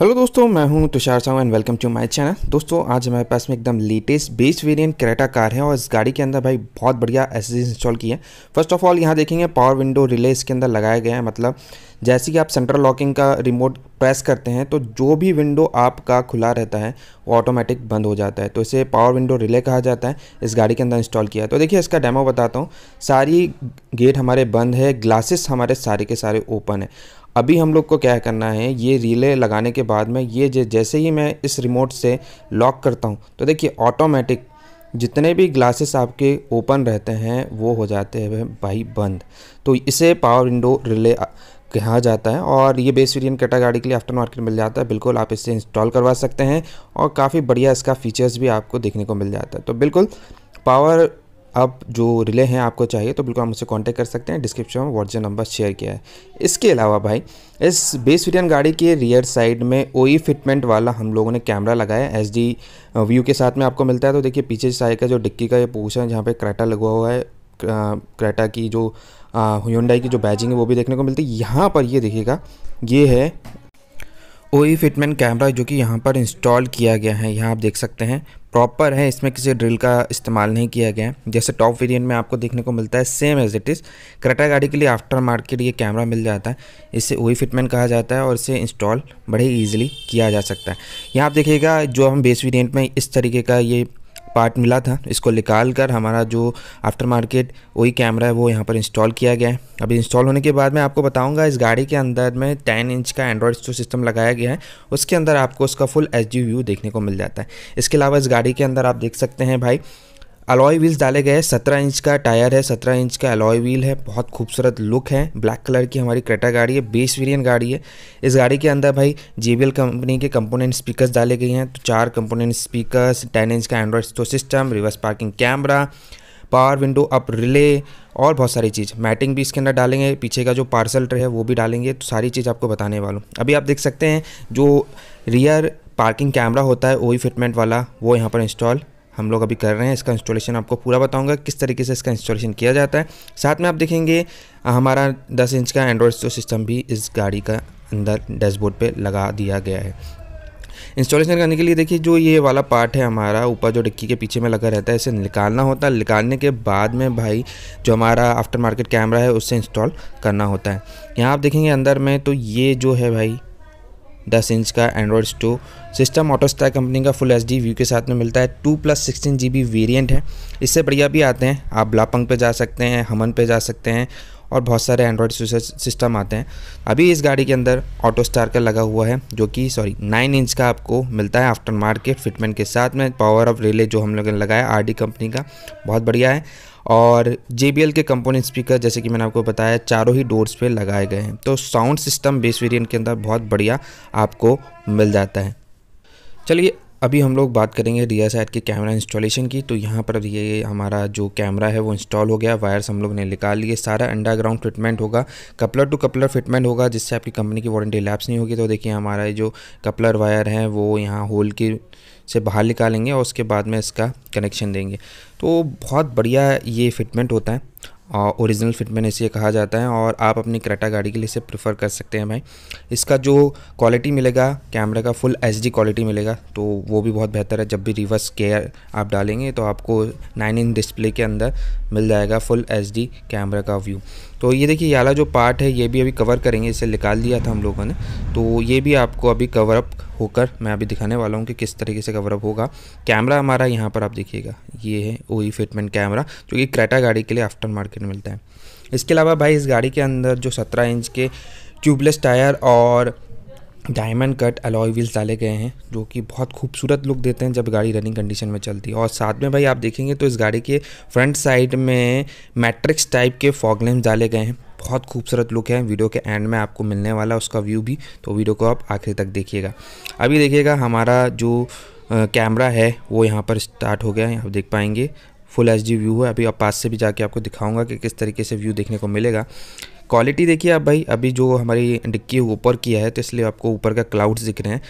hello दोस्तों मैं हूं Tushar Sahu and welcome to my channel दोस्तों आज हमारे पास में एकदम latest base variant Creta car है और इस गाड़ी के अंदर भाई बहुत बढ़िया एसेसरीज इंस्टॉल की है फर्स्ट ऑफ ऑल यहां देखेंगे पावर विंडो रिले इसके अंदर लगाया गया है मतलब जैसे कि आप सेंट्रल लॉकिंग का रिमोट प्रेस करते हैं तो जो भी विंडो आपका खुला रहता है वो ऑटोमेटिक बंद हो जाता है तो इसे पावर विंडो रिले कहा जाता है इस गाड़ी के अंदर इंस्टॉल किया है तो देखिए इसका डेमो बताता हूँ सारी गेट हमारे बंद है ग्लासेस हमारे सारे के सारे ओपन है अभी हम लोग को क्या करना है ये रिले लगाने के बाद में ये जैसे ही मैं इस रिमोट से लॉक करता हूँ तो देखिए ऑटोमेटिक जितने भी ग्लासेस आपके ओपन रहते हैं वो हो जाते हैं भाई बंद तो इसे पावर विंडो रिले कहा जाता है और ये बेस वेरियंट कैटागाड़ी के लिए आफ्टर मार्केट मिल जाता है बिल्कुल आप इसे इंस्टॉल करवा सकते हैं और काफ़ी बढ़िया इसका फीचर्स भी आपको देखने को मिल जाता है तो बिल्कुल पावर अब जो रिले हैं आपको चाहिए तो बिल्कुल आप मुझसे कांटेक्ट कर सकते हैं डिस्क्रिप्शन में व्हाट्सएप नंबर शेयर किया है इसके अलावा भाई इस बेस वीडियन गाड़ी के रियर साइड में ओई फिटमेंट e वाला हम लोगों ने कैमरा लगाया एच डी व्यू के साथ में आपको मिलता है तो देखिए पीछे साइड का जो डिक्की का ये पोर्शन है जहाँ पर क्रैटा लगा हुआ है क्रैटा की जो हुडाई की जो बैजिंग है वो भी देखने को मिलती है यहाँ पर ये देखिएगा ये है ई फिटमैन कैमरा जो कि यहाँ पर इंस्टॉल किया गया है यहाँ आप देख सकते हैं प्रॉपर है इसमें किसी ड्रिल का इस्तेमाल नहीं किया गया है जैसे टॉप वेरिएंट में आपको देखने को मिलता है same as it is Creta गाड़ी के लिए आफ्टर मार्केट ये कैमरा मिल जाता है इसे ई फिटमैन कहा जाता है और इसे इंस्टॉल बड़े ईजिली किया जा सकता है यहाँ आप देखिएगा जो हम बेस वेरियंट में इस तरीके का ये पार्ट मिला था इसको निकाल कर हमारा जो आफ्टर मार्केट वही कैमरा है वो यहाँ पर इंस्टॉल किया गया है अभी इंस्टॉल होने के बाद मैं आपको बताऊँगा इस गाड़ी के अंदर में टेन इंच का एंड्रॉयड जो सिस्टम लगाया गया है उसके अंदर आपको उसका फुल एच व्यू देखने को मिल जाता है इसके अलावा इस गाड़ी के अंदर आप देख सकते हैं भाई अलॉय व्हील्स डाले गए सत्रह इंच का टायर है सत्रह इंच का अलॉय व्हील है बहुत खूबसूरत लुक है ब्लैक कलर की हमारी क्रेटा गाड़ी है बेस वेरियंट गाड़ी है इस गाड़ी के अंदर भाई जे कंपनी के कंपोनेंट स्पीकर्स डाले गए हैं तो चार कंपोनेंट स्पीकर्स टेन इंच का android stereo system reverse parking camera power window up relay और बहुत सारी चीज़ मैटिंग भी इसके अंदर डालेंगे पीछे का जो पार्सल ट्रे है वो भी डालेंगे तो सारी चीज़ आपको बताने वालों अभी आप देख सकते हैं जो रियर पार्किंग कैमरा होता है वही फिटमेंट वाला वो यहाँ पर इंस्टॉल हम लोग अभी कर रहे हैं इसका इंस्टॉलेशन आपको पूरा बताऊंगा किस तरीके से इसका इंस्टॉलेशन किया जाता है साथ में आप देखेंगे हमारा 10 इंच का एंड्रॉयड स्टोर सिस्टम भी इस गाड़ी का अंदर डैशबोर्ड पे लगा दिया गया है इंस्टॉलेशन करने के लिए देखिए जो ये वाला पार्ट है हमारा ऊपर जो डिक्की के पीछे में लगा रहता है इसे निकालना होता है निकालने के बाद में भाई जो हमारा आफ्टर मार्केट कैमरा है उससे इंस्टॉल करना होता है यहाँ आप देखेंगे अंदर में तो ये जो है भाई दस इंच का android stereo system Autostar company का फुल एच व्यू के साथ में मिलता है two plus sixteen G B variant है इससे बढ़िया भी आते हैं आप ब्लापंग पे जा सकते हैं हमन पे जा सकते हैं और बहुत सारे एंड्रॉयड सिस्टम आते हैं अभी इस गाड़ी के अंदर ऑटो स्टार का लगा हुआ है जो कि सॉरी नाइन इंच का आपको मिलता है आफ्टर मार्केट फिटमेंट के साथ में पावर ऑफ रिले जो हम लोगों ने लगाया आर कंपनी का बहुत बढ़िया है और जे के कंपोनेंट स्पीकर जैसे कि मैंने आपको बताया चारों ही डोर्स पे लगाए गए हैं तो साउंड सिस्टम बेस वेरियंट के अंदर बहुत बढ़िया आपको मिल जाता है चलिए अभी हम लोग बात करेंगे रियर साइड के कैमरा इंस्टॉलेशन की तो यहाँ पर ये हमारा जो कैमरा है वो इंस्टॉल हो गया वायर्स हम लोग ने निकाल लिए सारा अंडरग्राउंड फिटमेंट होगा कपलर टू कपलर फिटमेंट होगा जिससे आपकी कंपनी की वारंटी लैप्स नहीं होगी तो देखिए हमारा जो कपलर वायर है वो यहाँ होल की से बाहर निकालेंगे और उसके बाद में इसका कनेक्शन देंगे तो बहुत बढ़िया ये फिटमेंट होता है ओरिजिनल फिटमेंट इसे कहा जाता है और आप अपनी क्रेटा गाड़ी के लिए इसे प्रेफर कर सकते हैं भाई इसका जो क्वालिटी मिलेगा कैमरे का फुल एच क्वालिटी मिलेगा तो वो भी बहुत बेहतर है जब भी रिवर्स केयर आप डालेंगे तो आपको नाइन इंच डिस्प्ले के अंदर मिल जाएगा फुल एच कैमरा का व्यू तो ये देखिए ये जो पार्ट है ये भी अभी कवर करेंगे इसे निकाल दिया था हम लोगों ने तो ये भी आपको अभी कवर अप होकर मैं अभी दिखाने वाला हूँ कि किस तरीके से कवरअप होगा कैमरा हमारा यहाँ पर आप देखिएगा ये है ओ फिटमेंट कैमरा जो कि क्रेटा गाड़ी के लिए आफ्टर मार्केट में मिलता है इसके अलावा भाई इस गाड़ी के अंदर जो सत्रह इंच के ट्यूबलेस टायर और डायमंड कट अलॉय व्हील्स डाले गए हैं जो कि बहुत खूबसूरत लुक देते हैं जब गाड़ी रनिंग कंडीशन में चलती है और साथ में भाई आप देखेंगे तो इस गाड़ी के फ्रंट साइड में मैट्रिक्स टाइप के फॉगलेम्स डाले गए हैं बहुत खूबसूरत लुक है वीडियो के एंड में आपको मिलने वाला उसका व्यू भी तो वीडियो को आप आखिर तक देखिएगा अभी देखिएगा हमारा जो कैमरा है वो यहाँ पर स्टार्ट हो गया है आप देख पाएंगे फुल एच व्यू है अभी आप पास से भी जाके आपको दिखाऊंगा कि किस तरीके से व्यू देखने को मिलेगा क्वालिटी देखिए आप भाई अभी जो हमारी डिक्की ऊपर किया है तो इसलिए आपको ऊपर का क्लाउड्स दिख रहे हैं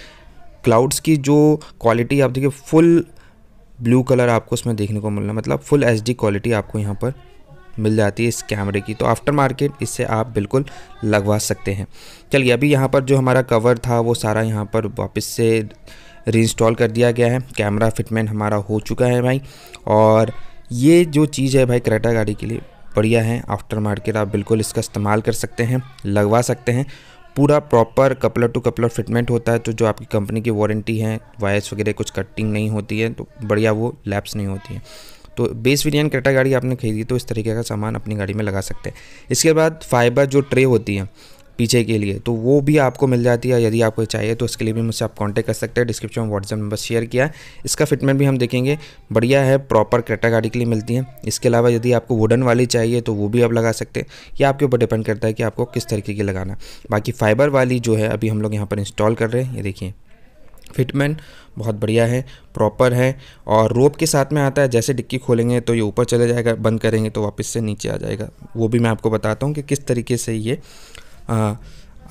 क्लाउड्स की जो क्वालिटी आप देखिए फुल ब्लू कलर आपको उसमें देखने को मिल रहा है मतलब फुल एच क्वालिटी आपको यहाँ पर मिल जाती है इस कैमरे की तो आफ्टर मार्केट इससे आप बिल्कुल लगवा सकते हैं चलिए अभी यहाँ पर जो हमारा कवर था वो सारा यहाँ पर वापस से रीइंस्टॉल कर दिया गया है कैमरा फिटमेंट हमारा हो चुका है भाई और ये जो चीज़ है भाई करेटा गाड़ी के लिए बढ़िया है आफ्टर मार्केट आप बिल्कुल इसका इस्तेमाल कर सकते हैं लगवा सकते हैं पूरा proper coupler to coupler fitment होता है तो जो आपकी कंपनी की वारंटी है वायर्स वगैरह कुछ कटिंग नहीं होती है तो बढ़िया वो लैप्स नहीं होती है तो बेस वेरियन क्रेटा गाड़ी आपने खरीदी तो इस तरीके का सामान अपनी गाड़ी में लगा सकते हैं इसके बाद फाइबर जो ट्रे होती है पीछे के लिए तो वो भी आपको मिल जाती है यदि आपको चाहिए तो उसके लिए भी मुझसे आप कांटेक्ट कर सकते हैं डिस्क्रिप्शन में व्हाट्सएप नंबर शेयर किया है इसका फिटमेंट भी हम देखेंगे बढ़िया है प्रॉपर क्रेटा गाड़ी के लिए मिलती है इसके अलावा यदि आपको वुडन वाली चाहिए तो वो भी आप लगा सकते हैं ये आपके ऊपर डिपेंड करता है कि आपको किस तरीके की लगाना बाकी फाइबर वाली जो है अभी हम लोग यहाँ पर इंस्टॉल कर रहे हैं ये देखिए फिटमेंट बहुत बढ़िया है प्रॉपर है और रोप के साथ में आता है जैसे डिक्की खोलेंगे तो ये ऊपर चले जाएगा बंद करेंगे तो वापस से नीचे आ जाएगा वो भी मैं आपको बताता हूँ कि किस तरीके से ये आ,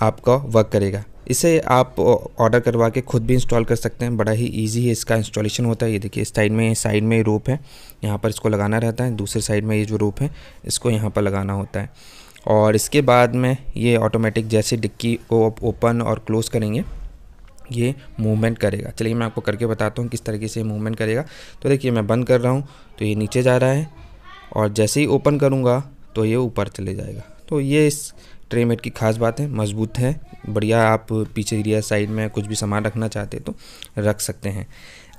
आपका वर्क करेगा इसे आप ऑर्डर करवा के खुद भी इंस्टॉल कर सकते हैं बड़ा ही इजी है इसका इंस्टॉलेशन होता है ये देखिए इस साइड में साइड में रोप है यहाँ पर इसको लगाना रहता है दूसरे साइड में ये जो रोप है इसको यहाँ पर लगाना होता है और इसके बाद में ये ऑटोमेटिक जैसे डिक्की को ओपन और क्लोज़ करेंगे ये मूवमेंट करेगा चलिए मैं आपको करके बताता हूँ किस तरीके से मूवमेंट करेगा तो देखिए मैं बंद कर रहा हूँ तो ये नीचे जा रहा है और जैसे ही ओपन करूँगा तो ये ऊपर चले जाएगा तो ये इस ट्रेमेट की खास बात है मजबूत है बढ़िया आप पीछे एरिया साइड में कुछ भी सामान रखना चाहते तो रख सकते हैं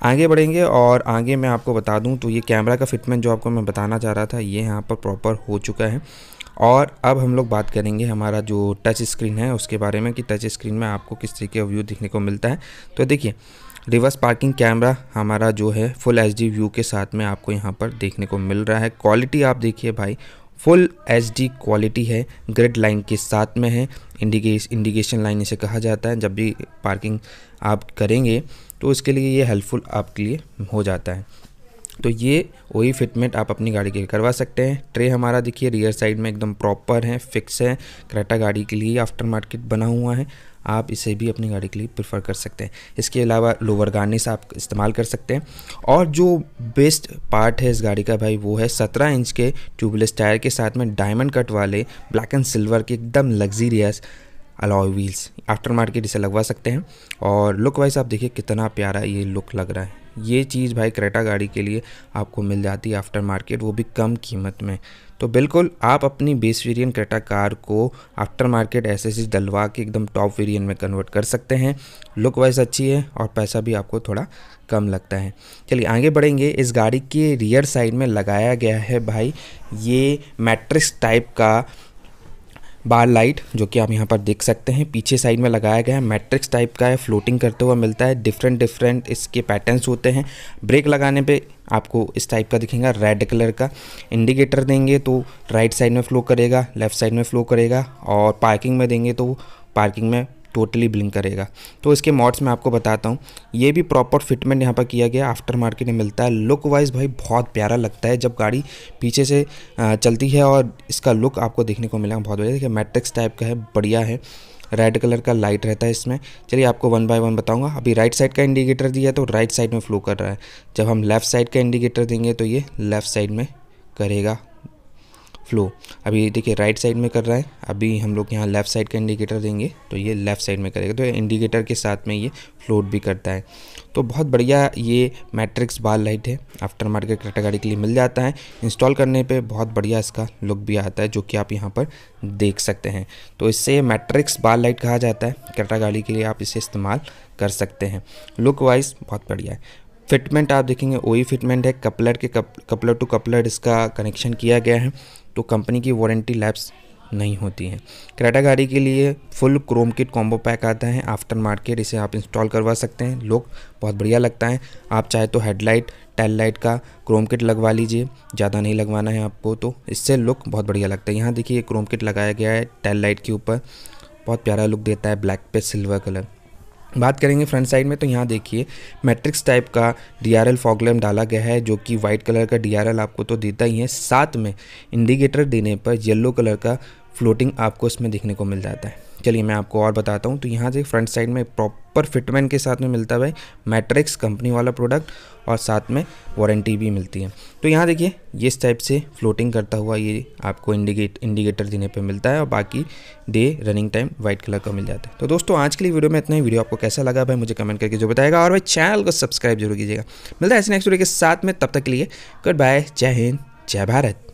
आगे बढ़ेंगे और आगे मैं आपको बता दूं तो ये कैमरा का फिटमेंट जो आपको मैं बताना चाह रहा था ये यहाँ पर प्रॉपर हो चुका है और अब हम लोग बात करेंगे हमारा जो टच स्क्रीन है उसके बारे में कि टच स्क्रीन में आपको किस तरीके का व्यू देखने को मिलता है तो देखिए रिवर्स पार्किंग कैमरा हमारा जो है फुल एच व्यू के साथ में आपको यहाँ पर देखने को मिल रहा है क्वालिटी आप देखिए भाई फुल एच क्वालिटी है ग्रिड लाइन के साथ में है इंडिकेश इंडिकेशन लाइन इसे कहा जाता है जब भी पार्किंग आप करेंगे तो उसके लिए ये हेल्पफुल आपके लिए हो जाता है तो ये वही फिटमेंट आप अपनी गाड़ी के लिए करवा सकते हैं ट्रे हमारा देखिए रियर साइड में एकदम प्रॉपर है फिक्स है क्रेटा गाड़ी के लिए आफ्टर मार्केट बना हुआ है आप इसे भी अपनी गाड़ी के लिए प्रेफर कर सकते हैं इसके अलावा लोअर गार्निश आप इस्तेमाल कर सकते हैं और जो बेस्ट पार्ट है इस गाड़ी का भाई वो है 17 इंच के ट्यूबलेस टायर के साथ में डायमंड कट वाले ब्लैक एंड सिल्वर के एकदम luxurious alloy wheels after market इसे लगवा सकते हैं और लुक वाइज आप देखिए कितना प्यारा ये लुक लग रहा है ये चीज़ भाई क्रेटा गाड़ी के लिए आपको मिल जाती है आफ्टर मार्केट वो भी कम कीमत में तो बिल्कुल आप अपनी बेस वेरियन क्रेटा कार को आफ्टर मार्केट ऐसे से डलवा के एकदम टॉप वेरियन में कन्वर्ट कर सकते हैं लुक वाइज अच्छी है और पैसा भी आपको थोड़ा कम लगता है चलिए आगे बढ़ेंगे इस गाड़ी के रियर साइड में लगाया गया है भाई ये मैट्रिक्स टाइप का बार लाइट जो कि आप यहाँ पर देख सकते हैं पीछे साइड में लगाया गया है मैट्रिक्स टाइप का है फ्लोटिंग करते हुए मिलता है डिफरेंट डिफरेंट इसके पैटर्न्स होते हैं ब्रेक लगाने पे आपको इस टाइप का दिखेगा रेड कलर का इंडिकेटर देंगे तो राइट साइड में फ्लो करेगा लेफ्ट साइड में फ्लो करेगा और पार्किंग में देंगे तो पार्किंग में टोटली ब्लिंक करेगा तो इसके मॉड्स मैं आपको बताता हूँ ये भी प्रॉपर फिटमेंट यहाँ पर किया गया आफ्टर मार्केट में मिलता है लुक वाइज भाई बहुत प्यारा लगता है जब गाड़ी पीछे से चलती है और इसका लुक आपको देखने को मिलेगा बहुत बढ़िया देखिए मैट्रिक्स टाइप का है बढ़िया है रेड कलर का लाइट रहता है इसमें चलिए आपको वन बाय वन बताऊंगा अभी राइट साइड का इंडिकेटर दिया तो राइट साइड में फ्लो कर रहा है जब हम लेफ्ट साइड का इंडिकेटर देंगे तो ये लेफ्ट साइड में करेगा फ्लो अभी देखिए राइट साइड में कर रहा है अभी हम लोग यहाँ लेफ्ट साइड का इंडिकेटर देंगे तो ये लेफ्ट साइड में करेगा तो इंडिकेटर के साथ में ये फ्लोट भी करता है तो बहुत बढ़िया ये मैट्रिक्स बाल लाइट है आफ्टर मार्केट कैटेगरी के लिए मिल जाता है इंस्टॉल करने पे बहुत बढ़िया इसका लुक भी आता है जो कि आप यहाँ पर देख सकते हैं तो इससे मैट्रिक्स बाल लाइट कहा जाता है कैटागाड़ी के लिए आप इसे इस्तेमाल कर सकते हैं लुक वाइज बहुत बढ़िया है फिटमेंट आप देखेंगे वही फिटमेंट है कपलर के कप, कपलर टू कपलर इसका कनेक्शन किया गया है तो कंपनी की वारंटी लैब्स नहीं होती है क्रेटा गाड़ी के लिए full chrome kit combo pack आता है आफ्टर मार्केट इसे आप इंस्टॉल करवा सकते हैं लोग बहुत बढ़िया लगता है आप चाहे तो हेडलाइट टेल लाइट का क्रोम किट लगवा लीजिए ज़्यादा नहीं लगवाना है आपको तो इससे लुक बहुत बढ़िया लगता है यहाँ देखिए क्रोम किट लगाया गया है टेल लाइट के ऊपर बहुत प्यारा लुक देता है ब्लैक पे सिल्वर कलर बात करेंगे फ्रंट साइड में तो यहाँ देखिए मैट्रिक्स टाइप का डी आर एल फॉगलेम डाला गया है जो कि वाइट कलर का डी आर एल आपको तो देता ही है साथ में इंडिकेटर देने पर येलो कलर का फ्लोटिंग आपको इसमें देखने को मिल जाता है चलिए मैं आपको और बताता हूँ तो यहाँ से फ्रंट साइड में प्रॉपर फिटमेंट के साथ में मिलता है मैट्रिक्स कंपनी वाला प्रोडक्ट और साथ में वारंटी भी मिलती है तो यहाँ देखिए ये इस टाइप से फ्लोटिंग करता हुआ ये आपको इंडिकेट इंडिकेटर देने पे मिलता है और बाकी day running time white colour का मिल जाता है तो दोस्तों आज के लिए वीडियो में इतना ही वीडियो आपको कैसा लगा भाई मुझे कमेंट करके जो बताएगा और भाई चैनल को सब्सक्राइब जरूर कीजिएगा मिलता है ऐसे नेक्स्ट वीडियो के साथ में तब तक के लिए गुड बाय जय हिंद जय भारत